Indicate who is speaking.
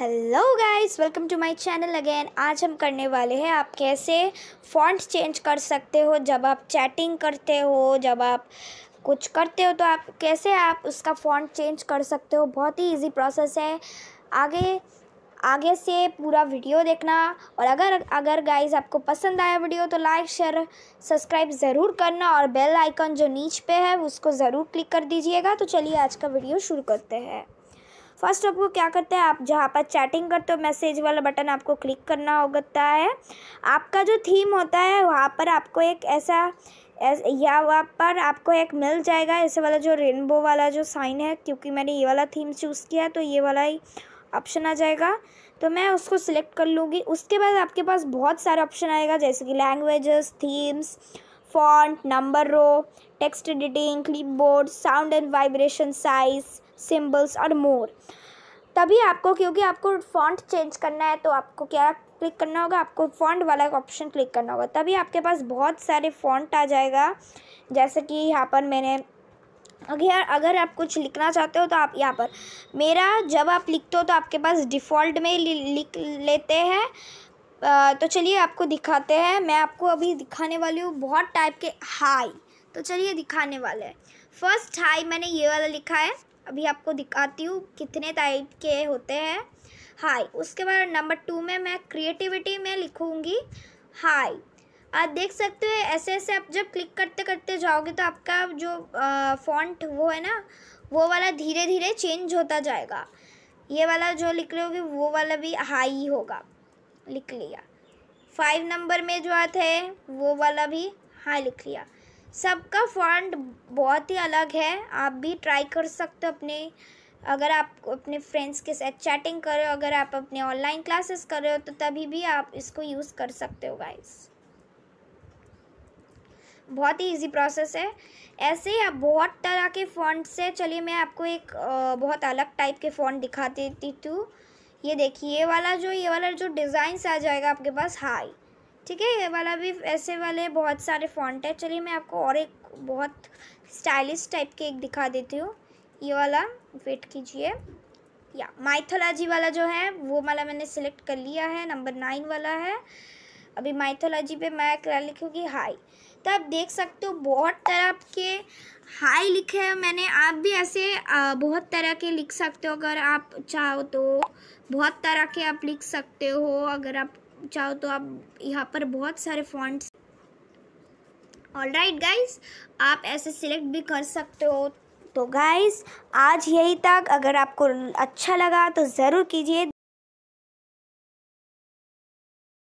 Speaker 1: hello guys welcome to my channel again आज हम करने वाले हैं आप कैसे फॉन्ट चेंज कर सकते हो जब आप चैटिंग करते हो जब आप कुछ करते हो तो आप कैसे आप उसका फॉन्ट चेंज कर सकते हो बहुत ही इजी प्रोसेस है आगे आगे से पूरा वीडियो देखना और अगर अगर गाइस आपको पसंद आया वीडियो तो लाइक शेयर सब्सक्राइब ज़रूर करना और बेल आइकन जो नीच पे है उसको ज़रूर क्लिक कर दीजिएगा तो चलिए आज का वीडियो शुरू करते हैं फर्स्ट आपको क्या करते हैं आप जहाँ पर चैटिंग करते हो मैसेज वाला बटन आपको क्लिक करना होता है आपका जो थीम होता है वहाँ पर आपको एक ऐसा या वहाँ पर आपको एक मिल जाएगा ऐसे वाला जो रेनबो वाला जो साइन है क्योंकि मैंने ये वाला थीम चूज़ किया है तो ये वाला ही ऑप्शन आ जाएगा तो मैं उसको सिलेक्ट कर लूँगी उसके बाद आपके पास बहुत सारे ऑप्शन आएगा जैसे कि languages themes font number row text editing clipboard sound and vibration size symbols और मोर तभी आपको क्योंकि आपको फॉन्ट चेंज करना है तो आपको क्या क्लिक करना होगा आपको फॉन्ट वाला ऑप्शन क्लिक करना होगा तभी आपके पास बहुत सारे फॉन्ट आ जाएगा जैसे कि यहाँ पर मैंने अगर अगर आप कुछ लिखना चाहते हो तो आप यहाँ पर मेरा जब आप लिखते हो तो आपके पास डिफ़ॉल्ट में लिख लेते हैं तो चलिए आपको दिखाते हैं मैं आपको अभी दिखाने वाली हूँ बहुत टाइप के हाई तो चलिए दिखाने वाले हैं फर्स्ट हाई मैंने ये वाला लिखा है अभी आपको दिखाती हूँ कितने टाइप के होते हैं हाय उसके बाद नंबर टू में मैं क्रिएटिविटी में लिखूँगी हाय आप देख सकते हो ऐसे ऐसे आप जब क्लिक करते करते जाओगे तो आपका जो फॉन्ट वो है ना वो वाला धीरे धीरे चेंज होता जाएगा ये वाला जो लिख रहे होगी वो वाला भी हाई ही होगा लिख लिया फाइव नंबर में जो आते है वो वाला भी हाई लिख लिया सबका फंड बहुत ही अलग है आप भी ट्राई कर सकते हो अपने अगर आप अपने फ्रेंड्स के साथ चैटिंग कर रहे हो अगर आप अपने ऑनलाइन क्लासेस कर रहे हो तो तभी भी आप इसको यूज़ कर सकते हो गाइस बहुत ही इजी प्रोसेस है ऐसे ही आप बहुत तरह के फ़ॉन्ट से चलिए मैं आपको एक बहुत अलग टाइप के फोन दिखा देती हूँ ये देखिए ये वाला जो ये वाला जो डिज़ाइंस आ जाएगा आपके पास हाई ठीक है ये वाला भी ऐसे वाले बहुत सारे फॉन्ट है चलिए मैं आपको और एक बहुत स्टाइलिश टाइप के एक दिखा देती हूँ ये वाला वेट कीजिए या माइथोलॉजी वाला जो है वो वाला मैंने सेलेक्ट कर लिया है नंबर नाइन वाला है अभी माइथोलॉजी पे मैं क्या लिखूँगी हाई तो आप देख सकते हो बहुत तरह के हाई लिखे हैं मैंने आप भी ऐसे बहुत तरह के लिख सकते हो अगर आप चाहो तो बहुत तरह के आप लिख सकते हो अगर आप चाहो तो आप यहाँ पर बहुत सारे फॉन्ट्स ऑल राइट गाइज आप ऐसे सिलेक्ट भी कर सकते हो तो गाइज आज यही तक अगर आपको अच्छा लगा तो ज़रूर कीजिए